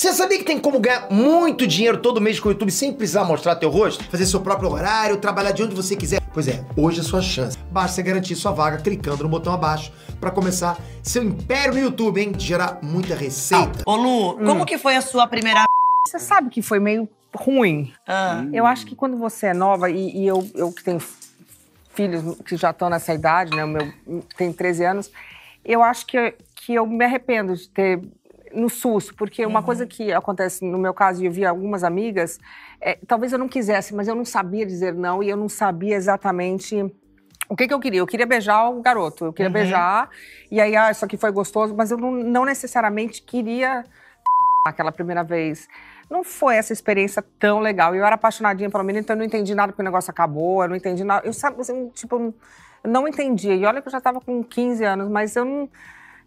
Você sabia que tem como ganhar muito dinheiro todo mês com o YouTube sem precisar mostrar teu rosto? Fazer seu próprio horário, trabalhar de onde você quiser. Pois é, hoje é a sua chance. Basta garantir sua vaga clicando no botão abaixo para começar seu império no YouTube, hein? Gerar muita receita. Ah, ô Lu, hum. como que foi a sua primeira... Você sabe que foi meio ruim. Ah. Eu acho que quando você é nova, e, e eu, eu que tenho filhos que já estão nessa idade, né? O meu tem 13 anos. Eu acho que, que eu me arrependo de ter no susto, porque uma coisa uhum. que acontece no meu caso, e eu vi algumas amigas, é, talvez eu não quisesse, mas eu não sabia dizer não e eu não sabia exatamente o que, que eu queria? Eu queria beijar o garoto, eu queria uhum. beijar, e aí, ah, isso aqui foi gostoso, mas eu não, não necessariamente queria aquela primeira vez. Não foi essa experiência tão legal. Eu era apaixonadinha pelo menino, então eu não entendi nada porque o negócio acabou, eu não entendi nada. Eu, sabe, assim, tipo, não entendia. E olha que eu já estava com 15 anos, mas eu não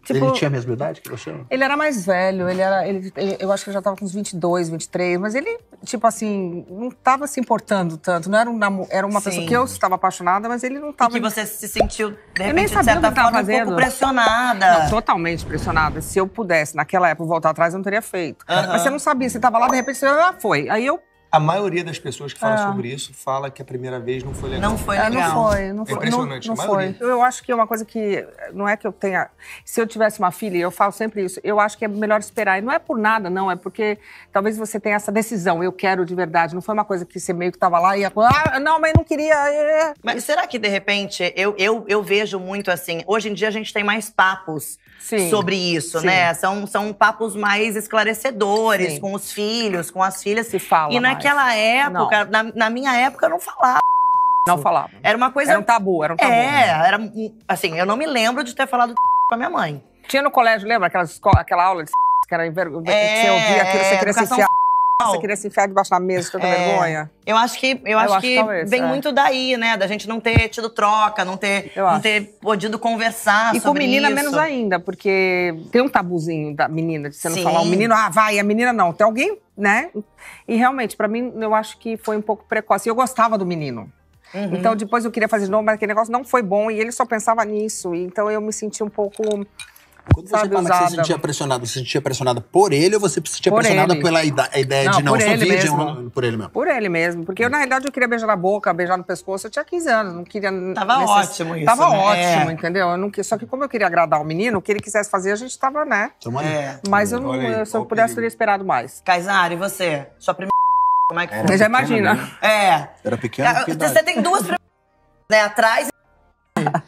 Tipo, ele tinha a mesma idade que você? Ele era mais velho, ele era. Ele, ele, eu acho que já tava com uns 22, 23, mas ele, tipo assim, não tava se importando tanto. Não era, um era uma Sim. pessoa que eu estava apaixonada, mas ele não tava. E que você se sentiu, de repente, eu nem sabia de certa que forma, fazendo. um pouco pressionada. Não, totalmente pressionada. Se eu pudesse, naquela época, voltar atrás, eu não teria feito. Mas você não sabia, você tava lá, de repente, você já foi. Aí eu a maioria das pessoas que fala é. sobre isso fala que a primeira vez não foi legal. Não foi legal. É, não foi, não é foi. É impressionante, não, não foi. Eu acho que é uma coisa que não é que eu tenha. Se eu tivesse uma filha, eu falo sempre isso. Eu acho que é melhor esperar. E não é por nada, não. É porque talvez você tenha essa decisão. Eu quero de verdade. Não foi uma coisa que você meio que estava lá e ah, não, mas não queria. É, é, mas será que de repente eu, eu, eu vejo muito assim? Hoje em dia a gente tem mais papos. Sim. sobre isso, né? Sim. né? São, são papos mais esclarecedores Sim. com os filhos, com as filhas. Se fala. E mais. Naquela época, na, na, minha época, eu não falava. Não falava. Era uma coisa. Era um tabu, era um tabu. É, né? era. Assim, eu não me lembro de ter falado com a minha mãe. Tinha no colégio, lembra? Aquelas, aquela aula de que era enver... é, você ouvia aquilo, você queria é, você queria se enfiar debaixo da mesa toda tanta é, vergonha? Eu acho que, eu, eu acho, acho que, talvez, vem é. muito daí, né? Da gente não ter tido troca, não ter, não ter podido conversar e sobre E com menina isso. menos ainda, porque tem um tabuzinho da menina, de você Sim. não falar o menino, ah, vai, a menina não. Tem alguém, né? E realmente, para mim, eu acho que foi um pouco precoce. Eu gostava do menino. Uhum. Então depois eu queria fazer de novo, mas aquele negócio não foi bom e ele só pensava nisso. Então eu me senti um pouco quando você sabe, fala usada. que você sentia pressionado, você sentia pressionada por ele ou você se sentia por pressionada ele. pela ideia não, de não, por eu virgem? por ele mesmo. Por ele mesmo. Porque eu, na realidade, eu queria beijar na boca, beijar no pescoço. Eu tinha 15 anos, não queria... Tava ótimo isso, Tava né? ótimo, é. entendeu? Eu não... Só que como eu queria agradar o menino, o que ele quisesse fazer, a gente tava, né? É. Mas eu não... se eu pudesse, eu teria esperado mais. Caisari, e você? Sua primeira... Como é que foi? Você já imagina. Né? É. Era pequena. Você tem duas primeiras, né? Atrás e...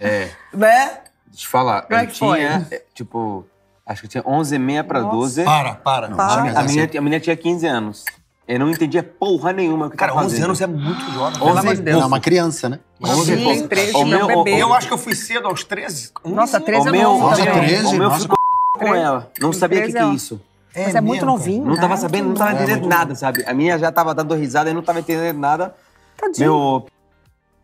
É. Né? Deixa eu te falar. Como eu é que tinha, é, tipo, acho que tinha 11 e meia pra Nossa. 12. Para, para. Não, Para. A, menina, assim. a menina tinha 15 anos. Eu não entendia porra nenhuma. o Que Cara, tava 11 fazendo. anos é muito jovem. Pelo 11 amor de Deus. é uma criança, né? 11 e pouco. Sim, 13, Ô, meu, é bebê. Eu acho que eu fui cedo aos 13. Nossa, 13 o é meu, novo Nossa, também. 13, o meu nossa. ficou com ela. Não sabia o que, que é, é isso. Mas é, é muito novinho, Não tava sabendo, não tava entendendo nada, sabe? A minha já tava dando risada e não tava entendendo nada. Tadinho. Meu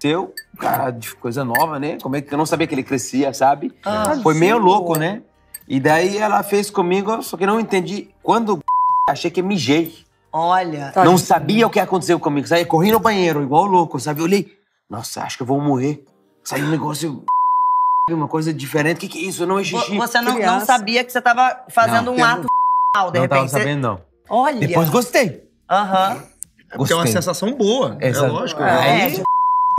teu, cara, de coisa nova, né? Como é que eu não sabia que ele crescia, sabe? Ah, Foi sim, meio louco, né? E daí ela fez comigo, só que não entendi. Quando achei que mijei. Olha. Tá. Não sabia o que aconteceu comigo. Saí correndo no banheiro, igual louco, sabe? Olhei. Nossa, acho que eu vou morrer. Saiu um negócio. Uma coisa diferente. O que, que é isso? Eu não é xixi. Você não, não sabia que você estava fazendo não, um ato não, de repente. Não tava sabendo, não. Olha. Depois gostei. Aham. Gostei. Porque é uma sensação boa. É Exato. Ah, né? É lógico. É, é.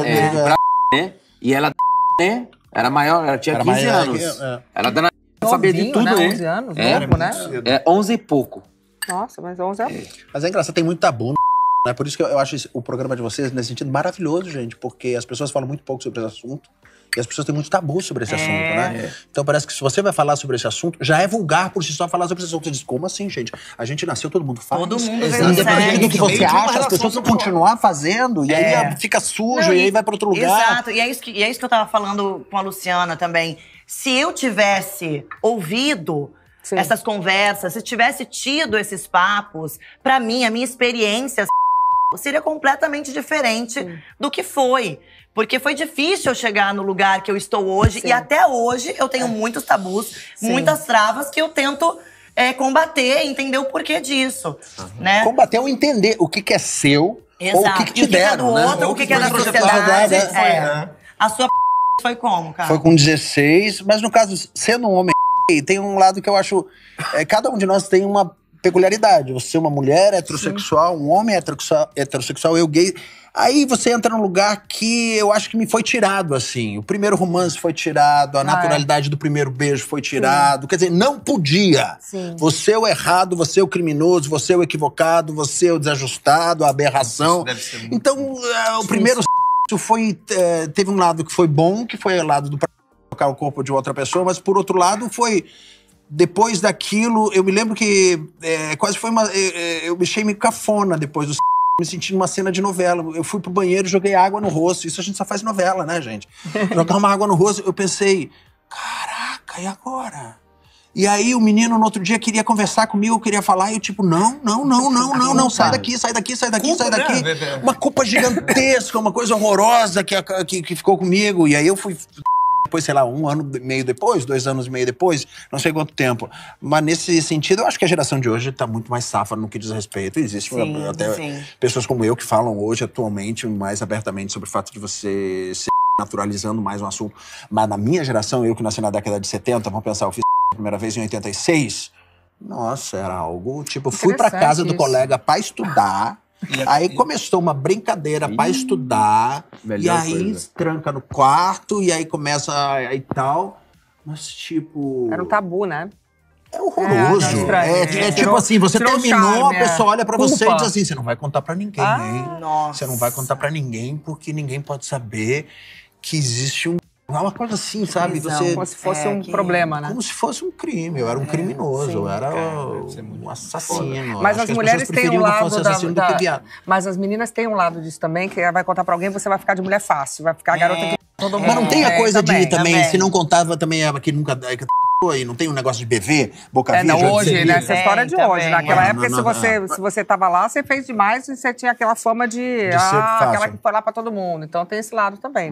É, é, pra, né? E ela, né? Era maior, ela tinha Era 15 maior, anos. é, é. Ela dando sabia de tudo, né? 11 né? anos, é, né? É 11 e pouco. Nossa, mas 11 é... é. Mas é engraçado, tem tabu. bunda. É por isso que eu acho o programa de vocês, nesse sentido, maravilhoso, gente, porque as pessoas falam muito pouco sobre esse assunto e as pessoas têm muito tabu sobre esse é. assunto, né? Então parece que se você vai falar sobre esse assunto, já é vulgar por si só falar sobre esse assunto. Você diz, como assim, gente? A gente nasceu, todo mundo fala. Todo mundo Independente do que você acha, as pessoas vão continuar fazendo e é. aí fica sujo Não, e, e, aí vai para outro lugar. Exato, e é, isso que, e é isso que eu tava falando com a Luciana também. Se eu tivesse ouvido. Sim. Essas conversas, se tivesse tido esses papos, para mim, a minha experiência seria completamente diferente Sim. do que foi. Porque foi difícil eu chegar no lugar que eu estou hoje. Sim. E até hoje eu tenho é. muitos tabus, Sim. muitas travas que eu tento é, combater, entender o porquê disso. Uhum. Né? Combater ou é entender o que, que é seu, Exato. ou o que, que te o que deram. É do outro, né? o que, que é, né? é da tipo sociedade. É. Né? Né? A sua foi como, cara? Foi com 16, mas no caso, sendo um homem tem um lado que eu acho. É, cada um de nós tem uma peculiaridade. Você é uma mulher heterossexual, Sim. um homem heterossexual, eu gay. Aí você entra num lugar que eu acho que me foi tirado, assim. O primeiro romance foi tirado, a ah, é. naturalidade é. do primeiro beijo foi tirado. Sim. Quer dizer, não podia. Sim. Você é o errado, você é o criminoso, você é o equivocado, você é o desajustado, a aberração. então, uh, o primeiro isso foi. Uh, teve um lado que foi bom, que foi o lado do tocar o corpo de outra pessoa, mas por outro lado foi depois daquilo, eu me lembro que é, quase foi uma. É, é eu mexei meio cafona depois do me sentindo uma cena de novela. Eu fui pro banheiro, joguei água no rosto. Isso a gente só faz novela, né, gente? Jogar uma água no rosto, eu pensei, caraca, e agora? E aí o menino no outro dia queria conversar comigo, queria falar, e eu tipo, não, não, não, não, não, não, sai daqui, né? sai daqui, sai daqui, sai daqui. Né? Uma culpa gigantesca, uma coisa horrorosa que, que, que ficou comigo. E aí eu fui depois, sei lá, um ano e meio depois, dois anos e meio depois, não sei quanto tempo. Mas nesse sentido, eu acho que a geração de hoje está muito mais safa no que diz respeito. Existe sim, até sim. pessoas como eu que falam hoje, atualmente, mais abertamente sobre o fato de você ser naturalizando mais um assunto. Mas na minha geração, eu que nasci na década de 70, vamos pensar, eu fiz a primeira vez em 86. Nossa, era algo tipo, fui para casa isso. do colega para estudar. Aí começou uma brincadeira para estudar, e aí coisa. tranca no quarto, e aí começa e tal. Mas, tipo. Era um tabu, né? É horroroso. É, é, né? é, é tipo assim, você terminou, a pessoa é. olha pra você e diz assim: você não vai contar pra ninguém, ah, hein? Né? Nossa. Você não vai contar pra ninguém, porque ninguém pode saber que existe um é uma coisa assim, sabe? Você, como se fosse é, um que... problema, né? Como se fosse um crime. Eu era um é, criminoso, eu era Cara, um assassino. Mas as, mulheres têm um lado da, da... Mas as meninas têm um lado disso também, que vai contar pra alguém, você vai ficar de mulher fácil, vai ficar a garota é. que todo é, mundo. Mas não tem a coisa também, de também, também, se não contava também é que nunca aí, não tem um negócio de beber, boca é, não, hoje, né? Essa história é de hoje. Também. Naquela época, não, não, se, você, se você tava lá, você fez demais e você tinha aquela fama de, de ah, aquela que foi lá pra todo mundo. Então tem esse lado também.